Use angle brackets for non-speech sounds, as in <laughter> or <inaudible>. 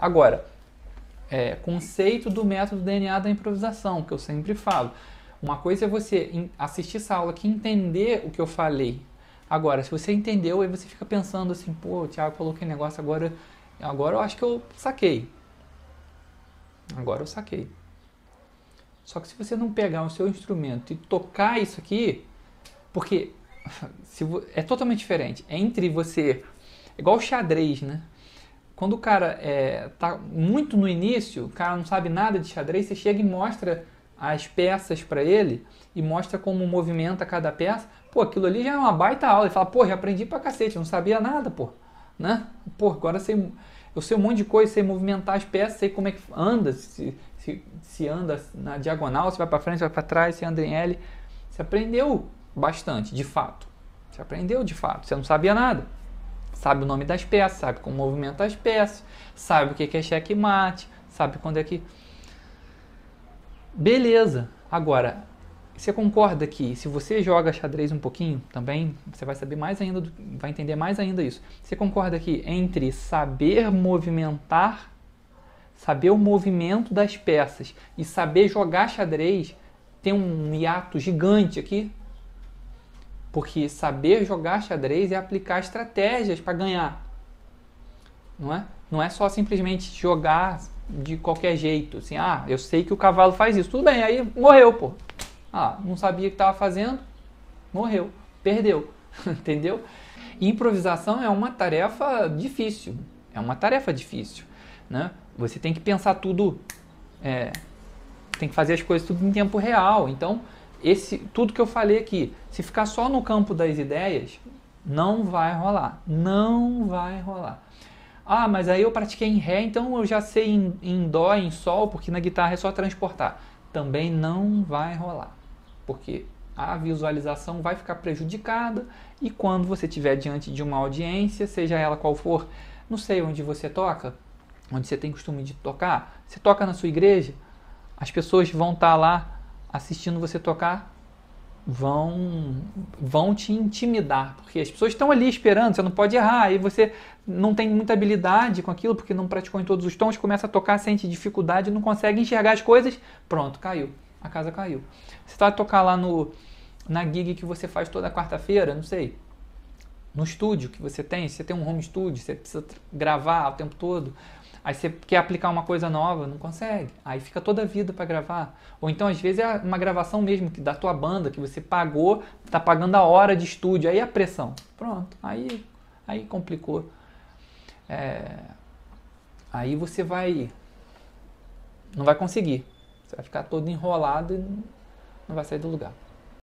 Agora, é, conceito do método DNA da improvisação, que eu sempre falo. Uma coisa é você assistir essa aula aqui e entender o que eu falei. Agora, se você entendeu, aí você fica pensando assim, pô, o Thiago coloquei negócio, agora, agora eu acho que eu saquei. Agora eu saquei. Só que se você não pegar o seu instrumento e tocar isso aqui, porque <laughs> se, é totalmente diferente. É entre você. É igual xadrez, né? Quando o cara é, tá muito no início, o cara não sabe nada de xadrez, você chega e mostra as peças para ele e mostra como movimenta cada peça. Pô, aquilo ali já é uma baita aula. Ele fala, pô, já aprendi pra cacete, não sabia nada, pô. Né? Pô, agora sei, eu sei um monte de coisa, sei movimentar as peças, sei como é que anda, se, se, se anda na diagonal, se vai para frente, se vai para trás, se anda em L. Você aprendeu bastante, de fato. Você aprendeu de fato, você não sabia nada sabe o nome das peças, sabe como movimenta as peças, sabe o que é checkmate, sabe quando é que. Beleza! Agora, você concorda que se você joga xadrez um pouquinho também, você vai saber mais ainda, do, vai entender mais ainda isso. Você concorda que entre saber movimentar, saber o movimento das peças e saber jogar xadrez, tem um hiato gigante aqui? Porque saber jogar xadrez é aplicar estratégias para ganhar. Não é? Não é só simplesmente jogar de qualquer jeito, assim, ah, eu sei que o cavalo faz isso. Tudo bem, aí morreu, pô. Ah, não sabia o que estava fazendo, morreu, perdeu. <laughs> Entendeu? Improvisação é uma tarefa difícil. É uma tarefa difícil, né? Você tem que pensar tudo é, tem que fazer as coisas tudo em tempo real. Então, esse tudo que eu falei aqui, se ficar só no campo das ideias, não vai rolar. Não vai rolar. Ah, mas aí eu pratiquei em Ré, então eu já sei em, em Dó, em Sol, porque na guitarra é só transportar. Também não vai rolar. Porque a visualização vai ficar prejudicada e quando você estiver diante de uma audiência, seja ela qual for, não sei onde você toca, onde você tem costume de tocar, você toca na sua igreja, as pessoas vão estar tá lá assistindo você tocar vão vão te intimidar, porque as pessoas estão ali esperando, você não pode errar, e você não tem muita habilidade com aquilo, porque não praticou em todos os tons, começa a tocar, sente dificuldade, não consegue enxergar as coisas, pronto, caiu, a casa caiu. Você está a tocar lá no na gig que você faz toda quarta-feira, não sei, no estúdio que você tem, se você tem um home studio, você precisa gravar o tempo todo, Aí você quer aplicar uma coisa nova, não consegue. Aí fica toda a vida para gravar. Ou então, às vezes, é uma gravação mesmo da tua banda, que você pagou, tá pagando a hora de estúdio, aí a pressão. Pronto, aí, aí complicou. É... Aí você vai. Não vai conseguir. Você vai ficar todo enrolado e não vai sair do lugar.